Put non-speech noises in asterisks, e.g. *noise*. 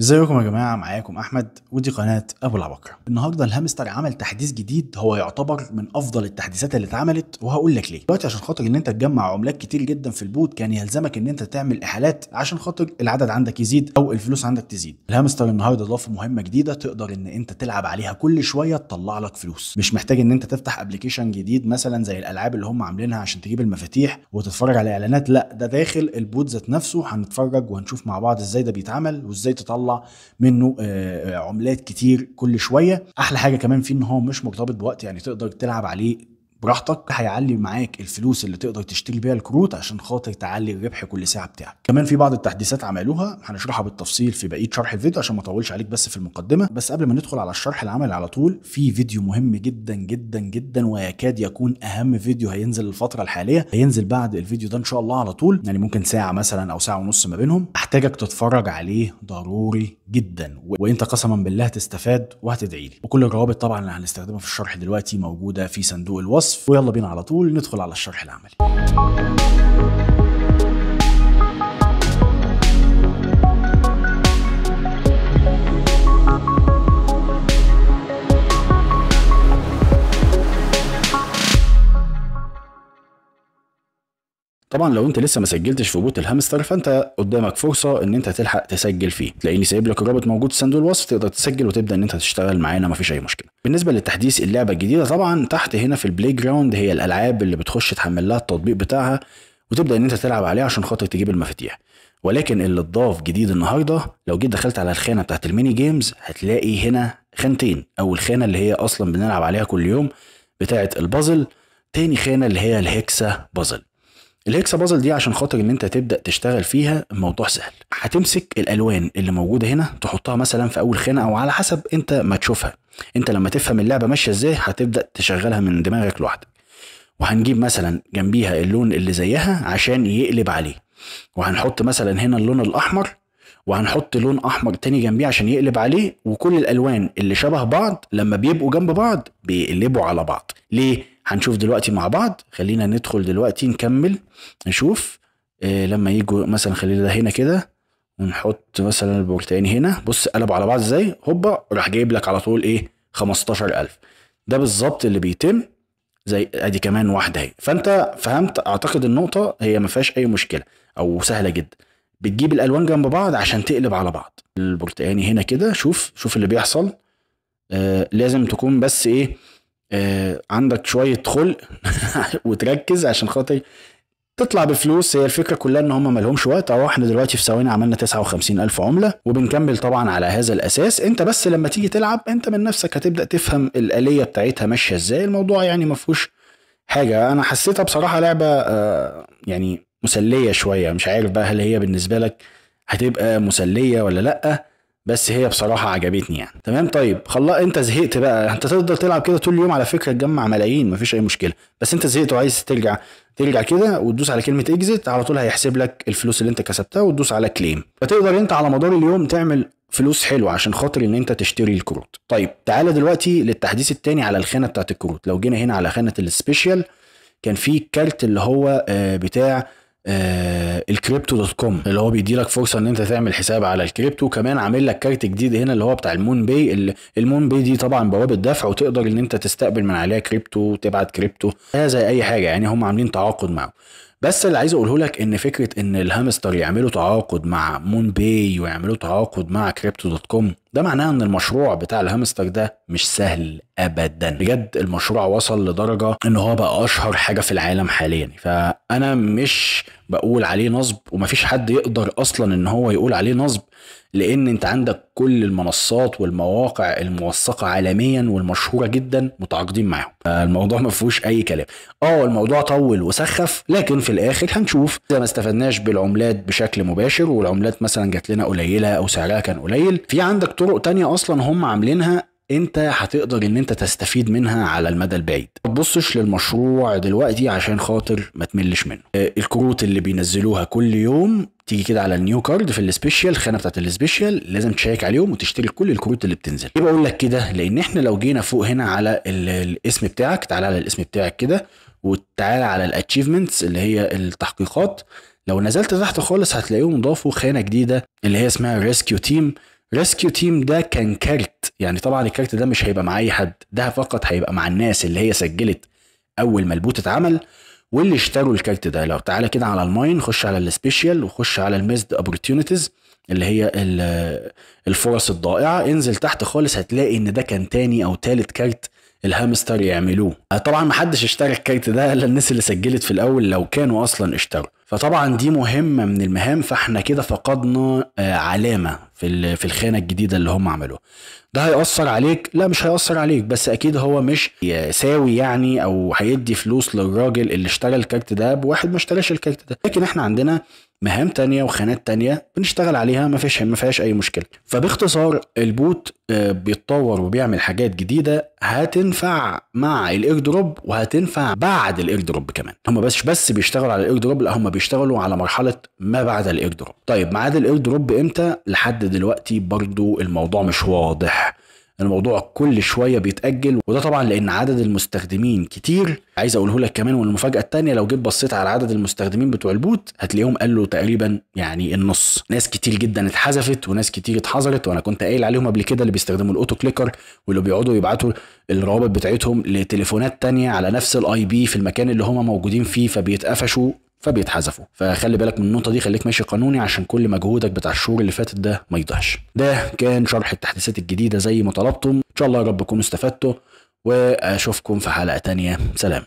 ازيكم يا جماعه معاكم احمد ودي قناه ابو العبقره النهارده الهامستر عمل تحديث جديد هو يعتبر من افضل التحديثات اللي اتعملت وهقول لك ليه دلوقتي عشان خاطر ان انت تجمع عملات كتير جدا في البوت كان يلزمك ان انت تعمل احالات عشان خاطر العدد عندك يزيد او الفلوس عندك تزيد الهامستر النهارده ضاف مهمه جديده تقدر ان انت تلعب عليها كل شويه تطلع لك فلوس مش محتاج ان انت تفتح ابلكيشن جديد مثلا زي الالعاب اللي هم عاملينها عشان تجيب المفاتيح وتتفرج على اعلانات لا ده داخل البوت ذات نفسه هنتفرج وهنشوف مع بعض ازاي ده بيتعمل وازاي تطلع بيطلع منه آه، آه، عملات كتير كل شويه احلى حاجه كمان فيه ان هو مش مرتبط بوقت يعني تقدر تلعب عليه براحتك هيعلي معاك الفلوس اللي تقدر تشتري بيها الكروت عشان خاطر تعلي الربح كل ساعه بتاعك كمان في بعض التحديثات عملوها هنشرحها بالتفصيل في بقيه شرح الفيديو عشان ما اطولش عليك بس في المقدمه بس قبل ما ندخل على الشرح العملي على طول في فيديو مهم جدا جدا جدا ويكاد يكون اهم فيديو هينزل الفتره الحاليه هينزل بعد الفيديو ده ان شاء الله على طول يعني ممكن ساعه مثلا او ساعه ونص ما بينهم احتاجك تتفرج عليه ضروري جدا وانت قسما بالله تستفاد وهتدعي لي وكل الروابط طبعا اللي هنستخدمها في الشرح دلوقتي موجوده في صندوق الوصف ويلا بينا على طول ندخل على الشرح العملي طبعا لو انت لسه ما سجلتش في بوت الهامستر فانت قدامك فرصه ان انت تلحق تسجل فيه تلاقيني سايب لك الرابط موجود في صندوق الوصف تقدر تسجل وتبدا ان انت تشتغل معانا مفيش اي مشكله بالنسبه للتحديث اللعبه الجديده طبعا تحت هنا في البلاي جراوند هي الالعاب اللي بتخش تحمل لها التطبيق بتاعها وتبدا ان انت تلعب عليها عشان خاطر تجيب المفاتيح ولكن اللي اتضاف جديد النهارده لو جيت دخلت على الخانه بتاعت الميني جيمز هتلاقي هنا خانتين اول خانه اللي هي اصلا بنلعب عليها كل يوم بتاعه البازل تاني خانه اللي هي الهكسا بازل الاكس بازل دي عشان خاطر ان انت تبدا تشتغل فيها الموضوع سهل هتمسك الالوان اللي موجوده هنا تحطها مثلا في اول خانه او على حسب انت ما تشوفها انت لما تفهم اللعبه ماشيه ازاي هتبدا تشغلها من دماغك لوحدك وهنجيب مثلا جنبيها اللون اللي زيها عشان يقلب عليه وهنحط مثلا هنا اللون الاحمر وهنحط لون احمر تاني جنبيه عشان يقلب عليه وكل الالوان اللي شبه بعض لما بيبقوا جنب بعض بيقلبوا على بعض ليه هنشوف دلوقتي مع بعض خلينا ندخل دلوقتي نكمل نشوف آه، لما يجوا مثلا خلينا ده هنا كده ونحط مثلا البورتقاني هنا بص قلب على بعض ازاي هوبا راح جايب لك على طول ايه 15000 ده بالظبط اللي بيتم زي ادي كمان واحده اهي فانت فهمت اعتقد النقطه هي ما فيهاش اي مشكله او سهله جدا بتجيب الالوان جنب بعض عشان تقلب على بعض البرتقاني هنا كده شوف شوف اللي بيحصل آه لازم تكون بس ايه آه، عندك شويه خلق *laughs* وتركز عشان خاطر تطلع بفلوس هي الفكره كلها ان هم مالهمش وقت اهو احنا دلوقتي في ثواني عملنا 59 الف عمله وبنكمل طبعا على هذا الاساس انت بس لما تيجي تلعب انت من نفسك هتبدا تفهم الاليه بتاعتها ماشيه ازاي الموضوع يعني ما فيهوش حاجه انا حسيتها بصراحه لعبه آه يعني مسليه شويه مش عارف بقى هل هي بالنسبه لك هتبقى مسليه ولا لا بس هي بصراحه عجبتني يعني تمام طيب خلاص انت زهقت بقى انت تقدر تلعب كده طول اليوم على فكره تجمع ملايين مفيش اي مشكله بس انت زهقت وعايز ترجع ترجع كده وتدوس على كلمه اكزيت على طول هيحسب لك الفلوس اللي انت كسبتها وتدوس على كليم فتقدر انت على مدار اليوم تعمل فلوس حلوه عشان خاطر ان انت تشتري الكروت طيب تعالى دلوقتي للتحديث التاني على الخانه بتاعت الكروت لو جينا هنا على خانه السبيشال كان في كارت اللي هو آه، بتاع آه، الكريبتو دوت كوم اللي هو بيدي لك فرصه ان انت تعمل حساب على الكريبتو كمان عامل لك كارت جديد هنا اللي هو بتاع المون باي المون باي دي طبعا بوابه دفع وتقدر ان انت تستقبل من عليها كريبتو وتبعت كريبتو زي اي حاجه يعني هم عاملين تعاقد معه بس اللي عايز اقوله لك ان فكره ان الهامستر يعملوا تعاقد مع مون باي ويعملوا تعاقد مع كريبتو دوت كوم ده معناه ان المشروع بتاع الهامستر ده مش سهل ابدا بجد المشروع وصل لدرجه ان هو بقى اشهر حاجه في العالم حاليا فانا مش بقول عليه نصب ومفيش حد يقدر اصلا ان هو يقول عليه نصب لان انت عندك كل المنصات والمواقع الموثقه عالميا والمشهوره جدا متعاقدين معاهم الموضوع ما فيهوش اي كلام اه الموضوع طول وسخف لكن في الاخر هنشوف اذا ما استفدناش بالعملات بشكل مباشر والعملات مثلا جات لنا قليله او سعرها كان قليل في عندك طرق تانية اصلا هم عاملينها انت هتقدر ان انت تستفيد منها على المدى البعيد تبصش للمشروع دلوقتي عشان خاطر ما تملش منه آه، الكروت اللي بينزلوها كل يوم تيجي كده على النيو كارد في السبيشال الخانه بتاعت السبيشال لازم تشيك عليهم وتشتري كل الكروت اللي بتنزل يبقى اقول لك كده لان احنا لو جينا فوق هنا على الاسم بتاعك تعالى على الاسم بتاعك كده وتعالى على الاتشيفمنتس اللي هي التحقيقات لو نزلت تحت خالص هتلاقيهم ضافوا خانه جديده اللي هي اسمها ريسكيو تيم ريسكيو تيم ده كان كارت يعني طبعا الكارت ده مش هيبقى مع اي حد ده فقط هيبقى مع الناس اللي هي سجلت اول ما البوت اتعمل واللي اشتروا الكارت ده لو تعالى كده على الماين خش على السبيشال وخش على الميزد اوبورتيونيتيز اللي هي الفرص الضائعه انزل تحت خالص هتلاقي ان ده كان تاني او تالت كارت الهامستر يعملوه طبعا محدش اشترى الكارت ده الا الناس اللي سجلت في الاول لو كانوا اصلا اشتروا فطبعا دي مهمة من المهام فاحنا كده فقدنا آه، علامة في في الخانة الجديدة اللي هم عملوها ده هيأثر عليك لا مش هيأثر عليك بس أكيد هو مش ساوي يعني أو هيدي فلوس للراجل اللي اشترى الكارت ده بواحد ما اشتراش الكارت ده لكن احنا عندنا مهام تانية وخانات تانية بنشتغل عليها ما فيش ما فيهاش أي مشكلة فباختصار البوت آه، بيتطور وبيعمل حاجات جديدة هتنفع مع الاير دروب وهتنفع بعد الاير دروب كمان هم بس بس بيشتغلوا على الاير دروب لا هم بيشتغلوا على مرحله ما بعد الاير دروب طيب ميعاد الاير دروب امتى لحد دلوقتي برضو الموضوع مش واضح الموضوع كل شويه بيتاجل وده طبعا لان عدد المستخدمين كتير عايز اقوله لك كمان والمفاجاه الثانيه لو جيت بصيت على عدد المستخدمين بتوع البوت هتلاقيهم قالوا تقريبا يعني النص ناس كتير جدا اتحذفت وناس كتير اتحذرت وانا كنت قايل عليهم قبل كده اللي بيستخدموا الاوتو كليكر واللي بيقعدوا يبعتوا الروابط بتاعتهم لتليفونات تانية على نفس الاي بي في المكان اللي هم موجودين فيه فبيتقفشوا فبيتحذفوا فخلي بالك من النقطه دي خليك ماشي قانوني عشان كل مجهودك بتاع الشهور اللي فاتت ده ما يضيعش ده كان شرح التحديثات الجديده زي ما طلبتم ان شاء الله يا رب تكونوا استفدتوا واشوفكم في حلقه تانية سلام